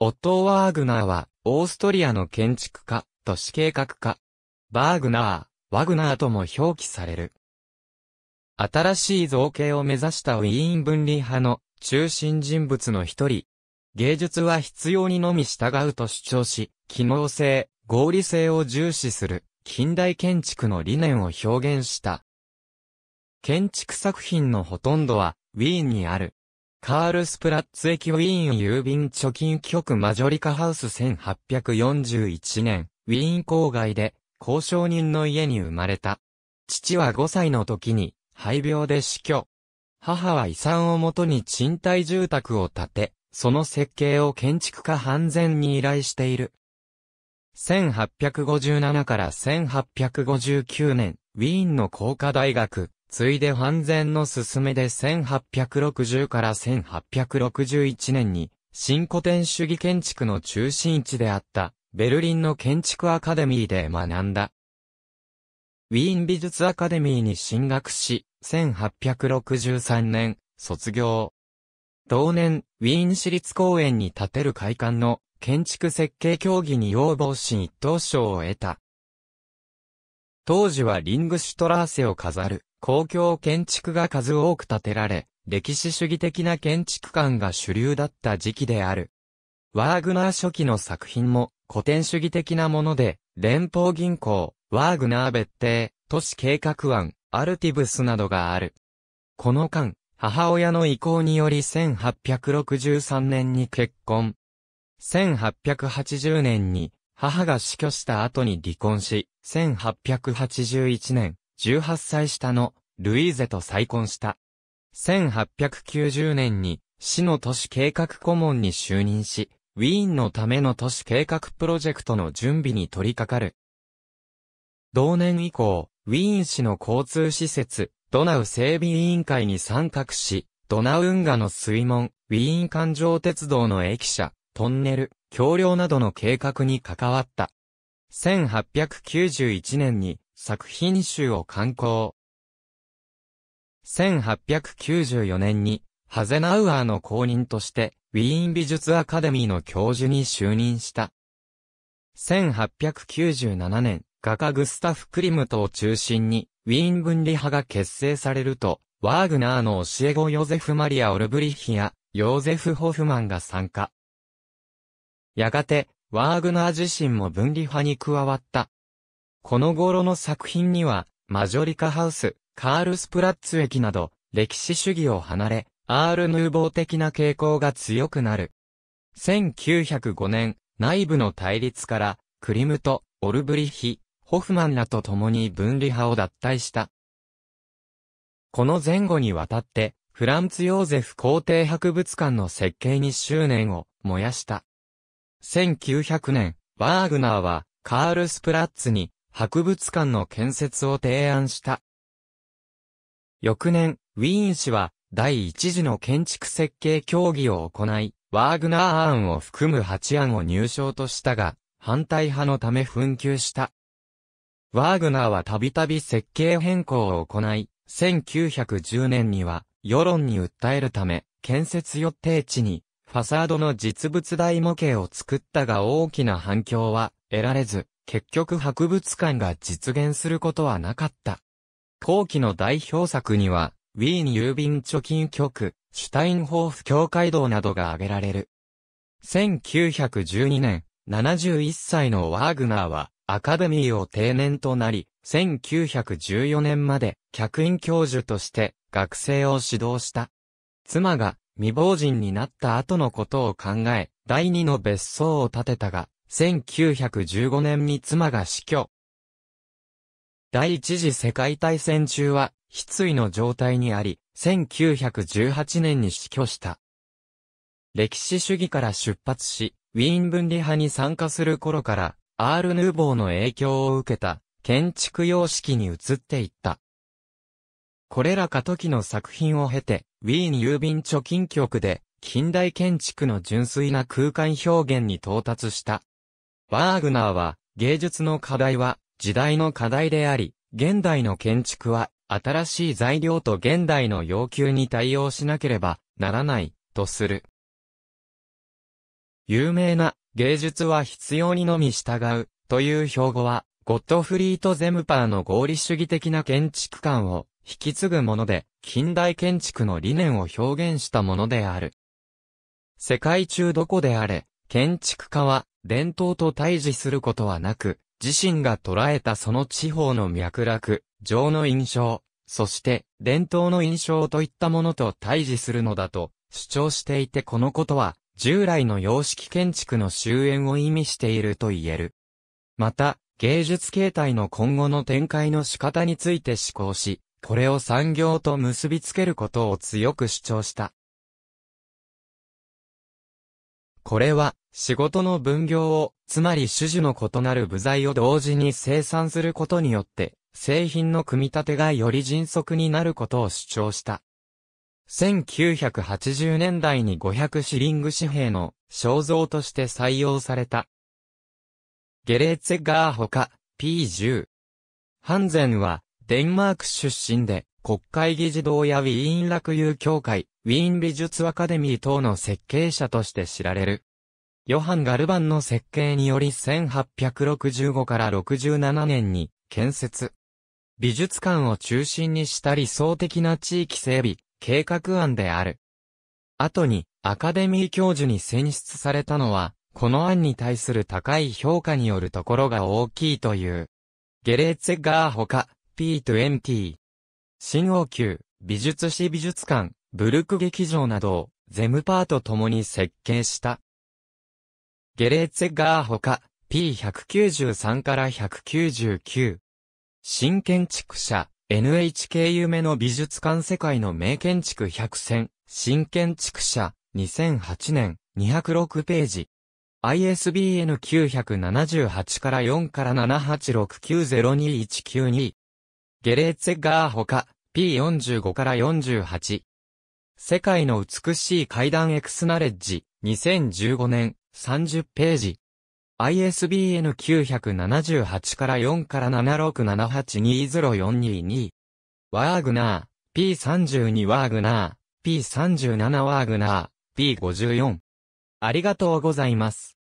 オットー・ワーグナーは、オーストリアの建築家、都市計画家。バーグナー、ワグナーとも表記される。新しい造形を目指したウィーン分離派の中心人物の一人。芸術は必要にのみ従うと主張し、機能性、合理性を重視する近代建築の理念を表現した。建築作品のほとんどはウィーンにあるカールスプラッツ駅ウィーン郵便貯金局マジョリカハウス1841年、ウィーン郊外で、交渉人の家に生まれた。父は5歳の時に、肺病で死去。母は遺産をもとに賃貸住宅を建て、その設計を建築家ハンに依頼している。1857から1859年、ウィーンの工科大学、ついで半前の勧めで1860から1861年に、新古典主義建築の中心地であった、ベルリンの建築アカデミーで学んだ。ウィーン美術アカデミーに進学し、1863年、卒業。同年、ウィーン市立公園に建てる会館の建築設計協議に要望し一等賞を得た。当時はリングシュトラーセを飾る公共建築が数多く建てられ、歴史主義的な建築観が主流だった時期である。ワーグナー初期の作品も古典主義的なもので、連邦銀行、ワーグナー別邸、都市計画案、アルティブスなどがある。この間、母親の意向により1863年に結婚。1880年に母が死去した後に離婚し、1881年、18歳下のルイーゼと再婚した。1890年に市の都市計画顧問に就任し、ウィーンのための都市計画プロジェクトの準備に取り掛かる。同年以降、ウィーン市の交通施設、ドナウ整備委員会に参画し、ドナウ運河の水門、ウィーン環状鉄道の駅舎、トンネル、橋梁などの計画に関わった。1891年に作品集を刊行。1894年に、ハゼナウアーの公認として、ウィーン美術アカデミーの教授に就任した。1897年、画家グスタフ・クリムトを中心に、ウィーン分離派が結成されると、ワーグナーの教え子ヨゼフ・マリア・オルブリッヒや、ヨーゼフ・ホフマンが参加。やがて、ワーグナー自身も分離派に加わった。この頃の作品には、マジョリカハウス、カールスプラッツ駅など、歴史主義を離れ、アール・ヌーボー的な傾向が強くなる。1905年、内部の対立から、クリムト、オルブリヒ、ホフマンらと共に分離派を脱退した。この前後にわたって、フランツ・ヨーゼフ皇帝博物館の設計に執念を燃やした。1900年、ワーグナーは、カール・スプラッツに、博物館の建設を提案した。翌年、ウィーン市は第一次の建築設計協議を行い、ワーグナー案を含む8案を入賞としたが、反対派のため紛糾した。ワーグナーはたびたび設計変更を行い、1910年には世論に訴えるため、建設予定地にファサードの実物大模型を作ったが大きな反響は得られず、結局博物館が実現することはなかった。後期の代表作には、ウィーン郵便貯金局、シュタインホーフ教会堂などが挙げられる。1912年、71歳のワーグナーは、アカデミーを定年となり、1914年まで客員教授として学生を指導した。妻が未亡人になった後のことを考え、第二の別荘を建てたが、1915年に妻が死去。第一次世界大戦中は、失意の状態にあり、1918年に死去した。歴史主義から出発し、ウィーン分離派に参加する頃から、アール・ヌーボーの影響を受けた、建築様式に移っていった。これら過渡期の作品を経て、ウィーン郵便貯金局で、近代建築の純粋な空間表現に到達した。バーグナーは、芸術の課題は、時代の課題であり、現代の建築は、新しい材料と現代の要求に対応しなければならない、とする。有名な、芸術は必要にのみ従う、という標語は、ゴットフリート・ゼムパーの合理主義的な建築観を引き継ぐもので、近代建築の理念を表現したものである。世界中どこであれ、建築家は伝統と対峙することはなく、自身が捉えたその地方の脈絡、情の印象、そして伝統の印象といったものと対峙するのだと主張していてこのことは、従来の様式建築の終焉を意味していると言える。また、芸術形態の今後の展開の仕方について思考し、これを産業と結びつけることを強く主張した。これは、仕事の分業を、つまり種々の異なる部材を同時に生産することによって、製品の組み立てがより迅速になることを主張した。1980年代に500シリング紙幣の肖像として採用された。ゲレーツェガーほか P10。ハンゼンはデンマーク出身で国会議事堂やウィーン落遊協会、ウィーン美術アカデミー等の設計者として知られる。ヨハン・ガルバンの設計により1865から67年に建設。美術館を中心にした理想的な地域整備、計画案である。後にアカデミー教授に選出されたのは、この案に対する高い評価によるところが大きいという。ゲレーツェガーほか、P20。新王宮、美術史美術館、ブルク劇場などをゼムパーと共に設計した。ゲレーツェガーほか P193 から199。新建築者 NHK 夢の美術館世界の名建築100選新建築者2008年206ページ。ISBN 978から4から78690219 2ゲレーツェガーほか P45 から48。世界の美しい階段エクスナレッジ、2015年、30ページ。ISBN 978から4から7678204222。ワーグナー、P32 ワーグナー、P37 ワーグナー、P54。ありがとうございます。